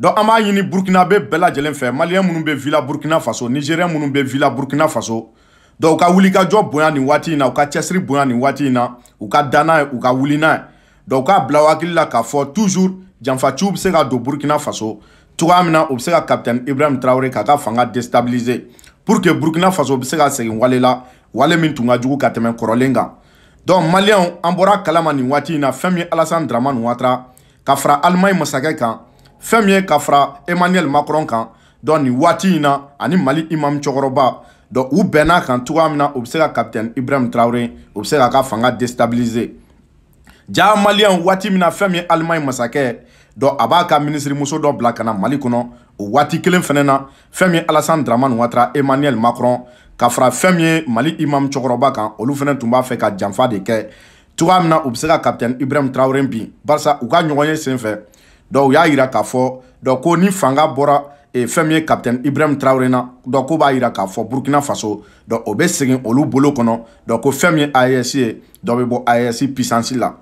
donc an b'a ɲini burukinabe bɛɛ lajɛlen fɛ maliyɛn minnu bɛ villa burukina faso nigérien minnu bɛ villa burukina faso donc u ka wulikajɔ bonya nin waati in na u ka cɛsiri bonya nin waati in na u ka da n'a ye u ka wuli n'a ye donc u k'a bila u hakili la k'a fɔ toujours janfaciw bɛ se ka don burukina faso cogoya min na u bɛ se ka capitaine ibrahim traore k'a ka fanga déstabiliser pour que burukina faso bɛ se ka segin wale la wale min tun ka jugu ka tɛmɛ kɔrɔlen kan donc maliyɛnw an bɔra kalama nin waati in na fɛn min ye alassane dramane ouattara ka fara alimaɲi masakɛ kan fɛn min ye ka fara emmanuel macron kan dɔn nin waati in na ani mali imam cɛkɔrɔba dɔn u bɛn'a kan cogoya min na o bɛ se ka kapitɛni ibrahim traore o bɛ se k'a ka fanga destabiliser ja maliyɛn waati min na fɛn min ye alimaɲi masakɛ dɔn a b'a ka minisirimuso dɔ bila ka na mali kɔnɔ o waati kelen fɛnɛ na fɛn min ye alasan dramani watara emmanuel macron ka fara fɛn min ye mali imam cɛkɔrɔba kan olu fɛnɛ tun b'a fɛ ka janfa de kɛ cogoya min na u bɛ se ka kapitɛni ibrahim traore bin barisa u ka ɲɔgɔn ye sen fɛ dɔnku u y'a yira k'a fɔ dɔnku ko ni fanga bɔra e, fɛn min ye kapitɛni ibrahim tarawele na dɔnku ko b'a yira k'a fɔ burukina faso dɔnku o bɛ segin olu bolo kɔnɔ dɔnku ko fɛn min ye AES ye dɔ bɛ bɔ AES puissance la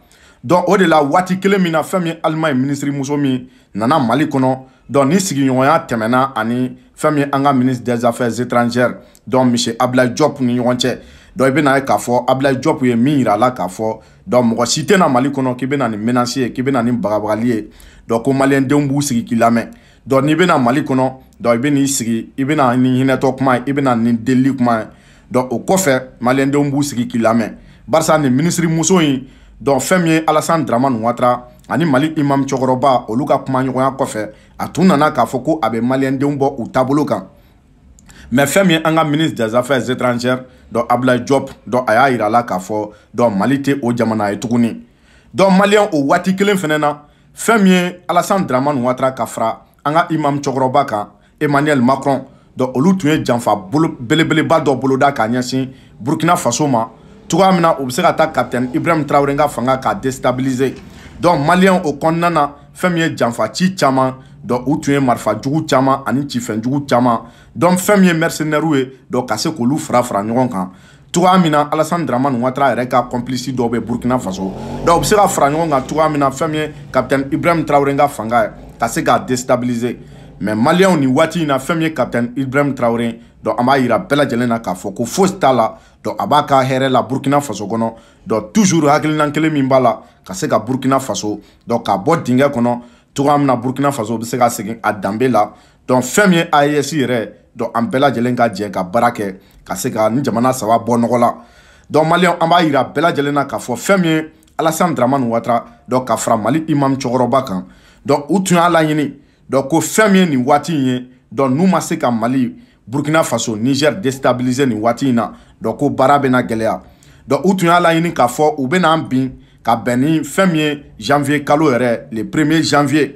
dɔnku o de la waati kelen min na fɛn min ye alimaɲi minisiri muso min nana mali kɔnɔ dɔnku ni sigiɲɔgɔnya tɛmɛna ani fɛn min ye an ka ministre des affaires étrangères dɔnku monsieur abdulayi diop ni ɲɔgɔn cɛ dɔn i bɛna ye k'a fɔ abilayi jɔpu ye min yira a la k'a fɔ dɔn mɔgɔ si tɛna mali kɔnɔ k'i bɛna nin menace ye k'i bɛna nin bagabagali ye dɔn ko maliyɛndenw b'u sigi k'i lamɛn dɔn n'i bɛna mali kɔnɔ dɔn i bɛn'i sigi i bɛna nin hinɛtɔ kuma ye i bɛna nin delili kuma ye dɔn o kɔfɛ maliyɛndenw b'u sigi k'i lamɛn barisa nin minisiri muso in dɔn fɛn min ye alasan daramani watara ani mali imam cɛkɔrɔba olu ka kumaɲɔgɔnya kɔfɛ a tun nana k'a fɔ ko a bɛ maliyɛndenw bɔ u taabolo kan mɛ fɛn min ye an ka ministre des affaires étrangères dɔ abulayi jɔp dɔ a y'a yira a la k'a fɔ dɔ mali tɛ o jamana ye tuguni dɔ maliyɛn o waati kelen fɛnɛ na fɛn min ye alassane dramane watara ka fara an ka imam cɛkɔrɔba kan emmanuel macron dɔ olu tun ye janfa bolo belebeleba dɔ boloda k'a ɲɛsin burkina faso ma cogoya min na u bɛ se ka taa kapitɛni ibrahim traore ka fanga k'a destabiliser donc maliyɛn o kɔnɔna na fɛn min ye janfa ci caman donc u tun ye marifajugu caman ani cifɛnjugu caman donc fɛn min ye mercenɛriw ye donc ka se k'olu fara fara ɲɔgɔn kan cogoya min na alassane dramane watara yɛrɛ ka complice dɔw bɛ burkina faso donc u bɛ se ka fara ɲɔgɔn kan cogoya min na fɛn min ye capitaine ibrahim traore ka fanga ye ka se k'a déstabiliser mais maliyɛnw nin waati in na fɛn min ye capitaine ibrahim traore donc an b'a yira bɛɛ lajɛlen na k'a fɔ ko fosi t'a la donc a b'a ka hɛrɛ la burkina faso kɔnɔ donc toujours hakilina kelen min b'a la ka se ka burkina faso donc k'a bɔ dingɛ kɔnɔ cogoya min na burkina faso bɛ se ka segin a danbe la dɔn fɛn min ye aes yɛrɛ dɔn an bɛɛ lajɛlen ka jɛ ka baara kɛ ka se ka nin jamana saba bɔ nɔgɔ la dɔn maliyɛn an b'a yira bɛɛ lajɛlen na k'a fɔ fɛn min ye alasani daramani watara dɔn ka fara mali imam cɛkɔrɔba kan dɔn u tun y'a laɲini dɔn ko fɛn min ye nin waati in ye dɔn n'u ma se ka mali burkina faso niger destabiliser nin waati in na dɔn ko baara bɛna gɛlɛya dɔn u tun y'a laɲini k'a fɔ u bɛna an bin ka bɛn ni fɛn min ye janvier kalo yɛrɛ le premier janvier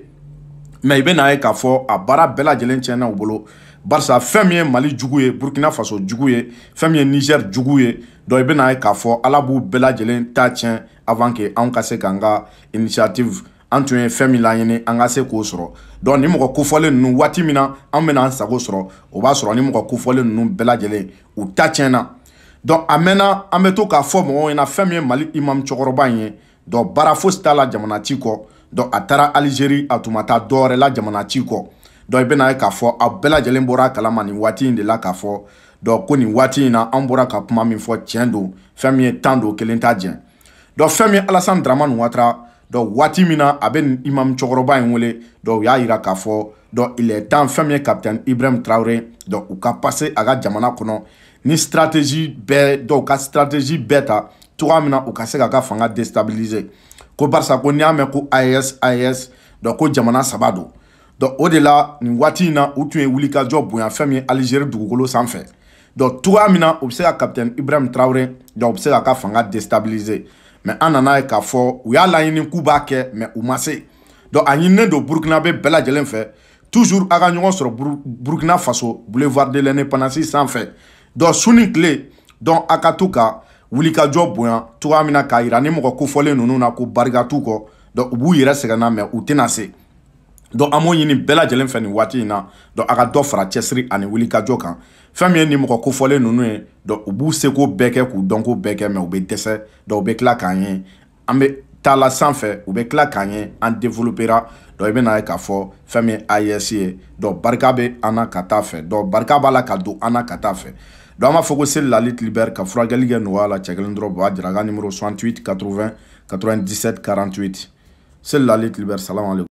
mɛ i bɛ n'a ye k'a fɔ a baara bɛɛ lajɛlen tiɲɛna u bolo barisa fɛn min ye mali jugu ye burkina faso jugu ye fɛn min ye niger jugu ye donc i bɛ n'a ye k'a fɔ ala b'u bɛɛ lajɛlen ta tiɲɛ avant que anw ka se k'an ka initiative an tun ye fɛn min laɲini an ka se k'o sɔrɔ donc nin mɔgɔ kofɔlen ninnu waati min na an bɛna an sago sɔrɔ o b'a sɔrɔ ni mɔgɔ kofɔlen ninnu bɛɛ lajɛlen u ta tiɲɛna Don a mɛnna ameto bɛ to k'a fɔ mɔgɔw ɲɛna fɛn mali imam cɛkɔrɔba in ye donc baara fosi t'a la jamana ci kɔ donc a taara alizeri a tun ma taa dɔwɛrɛ la jamana ci kɔ donc i bɛna ye k'a fɔ aw bɛɛ lajɛlen bɔra kalama nin waati in la k'a fɔ donc ko nin waati in na an bɔra ka kuma min fɔ tiɲɛ don fɛn min ye tan don wati mina aben imam cɛkɔrɔba in don donc u y'a yira k'a fɔ donc il est temps fɛn ibrahim traore don u ka pase a jamana kɔnɔ ni stratégie bɛɛ dɔw ka stratégie bɛɛ ta cogoya min na u ka se k'a ka fanga déstabiliser ko barisa ko n'i y'a mɛn ko AES AES donc ko jamana saba don donc o de la nin waati in na u tun ye wulikajɔ bonya fɛn min ye Algérie dugukolo sanfɛ donc cogoya min na u bɛ se ka capitaine Ibrahim Traoré donc u bɛ se k'a ka fanga déstabiliser mais an nan'a ye k'a fɔ u y'a laɲini k'u b'a kɛ mais u ma se donc a ɲininen don Burkinabé bɛɛ lajɛlen fɛ toujours a ka ɲɔgɔn sɔrɔ Burukina Faso boulevard de l'indépendance sanfɛ donc su ni tile donc a ka to ka wulikajɔ bonya cogoya min na k'a yira ni mɔgɔ kofɔlen ninnu na ko barika t'u kɔ donc u b'u yɛrɛ sɛgɛnna mɛ u tɛna se donc an b'o ɲini bɛɛ lajɛlen fɛ nin waati in na donc a ka dɔ fara cɛsiri ani wulikajɔ kan fɛn min ye nin mɔgɔ kofɔlen ninnu ye donc u b'u seko bɛɛ kɛ k'u dɔnko bɛɛ kɛ mɛ u bɛ dɛsɛ donc u bɛ tila k'an ye an bɛ taala sanfɛ u bɛ tila k'an ye an developera dɔn i bɛ na ye k'a fɔ fɛn min ye AES ye dɔn barika bɛ an na ka taa fɛ dɔn barika b'a la ka don an na ka taa fɛ donc an b'a fɔ ko seli la litilibɛri ka furakɛli kɛ nɔgɔya la cɛ kelen dɔrɔn b'a jira ka numéro 68 80 97 48 seli la litilibɛri salamaleku